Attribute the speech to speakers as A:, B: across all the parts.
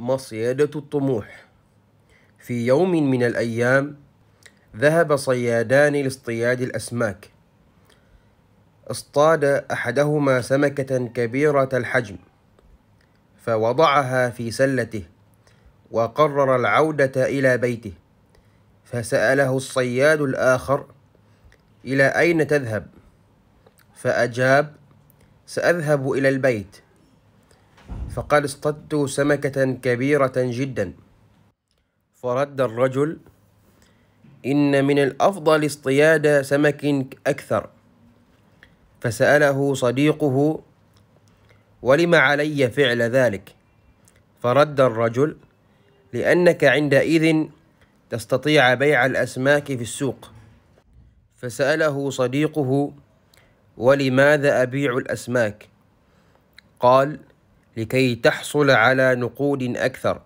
A: مصيدة الطموح في يوم من الأيام ذهب صيادان لاصطياد الأسماك اصطاد أحدهما سمكة كبيرة الحجم فوضعها في سلته وقرر العودة إلى بيته فسأله الصياد الآخر إلى أين تذهب؟ فأجاب سأذهب إلى البيت فقد اصطدت سمكة كبيرة جدا فرد الرجل إن من الأفضل اصطياد سمك أكثر فسأله صديقه ولم علي فعل ذلك فرد الرجل لأنك عندئذ تستطيع بيع الأسماك في السوق فسأله صديقه ولماذا أبيع الأسماك؟ قال لكي تحصل على نقود أكثر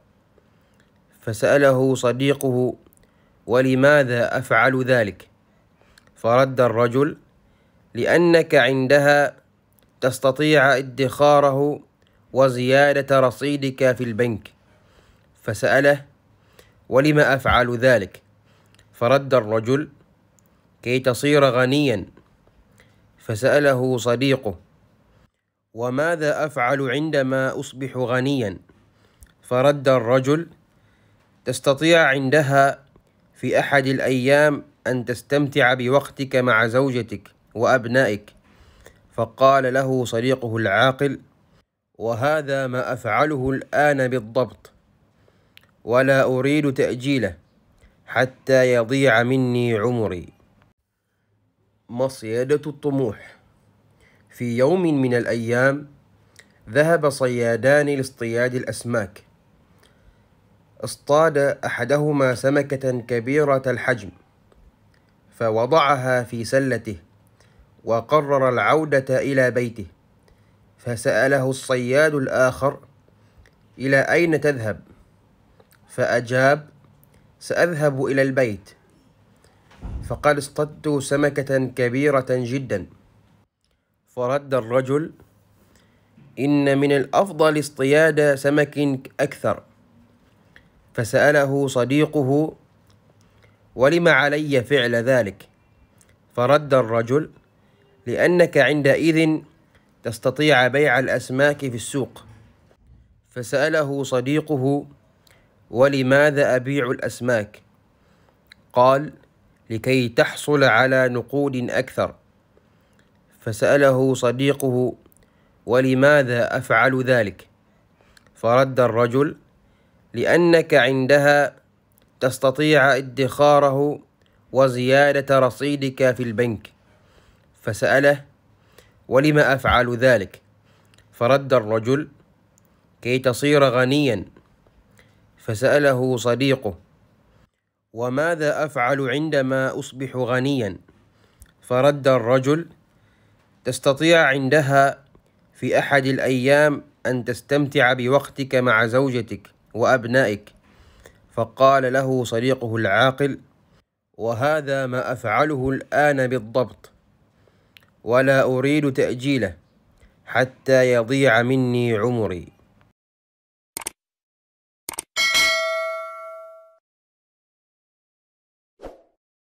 A: فسأله صديقه ولماذا أفعل ذلك فرد الرجل لأنك عندها تستطيع ادخاره وزيادة رصيدك في البنك فسأله ولم أفعل ذلك فرد الرجل كي تصير غنيا فسأله صديقه وماذا أفعل عندما أصبح غنيا؟ فرد الرجل تستطيع عندها في أحد الأيام أن تستمتع بوقتك مع زوجتك وأبنائك فقال له صديقه العاقل وهذا ما أفعله الآن بالضبط ولا أريد تأجيله حتى يضيع مني عمري مصيدة الطموح في يوم من الأيام ذهب صيادان لاصطياد الأسماك اصطاد أحدهما سمكة كبيرة الحجم فوضعها في سلته وقرر العودة إلى بيته فسأله الصياد الآخر إلى أين تذهب؟ فأجاب سأذهب إلى البيت فقد اصطدت سمكة كبيرة جداً فرد الرجل إن من الأفضل اصطياد سمك أكثر فسأله صديقه ولم علي فعل ذلك فرد الرجل لأنك عندئذ تستطيع بيع الأسماك في السوق فسأله صديقه ولماذا أبيع الأسماك؟ قال لكي تحصل على نقود أكثر فسأله صديقه ولماذا أفعل ذلك فرد الرجل لأنك عندها تستطيع ادخاره وزيادة رصيدك في البنك فسأله ولم أفعل ذلك فرد الرجل كي تصير غنيا فسأله صديقه وماذا أفعل عندما أصبح غنيا فرد الرجل تستطيع عندها في أحد الأيام أن تستمتع بوقتك مع زوجتك وأبنائك فقال له صديقه العاقل وهذا ما أفعله الآن بالضبط ولا أريد تأجيله حتى يضيع مني عمري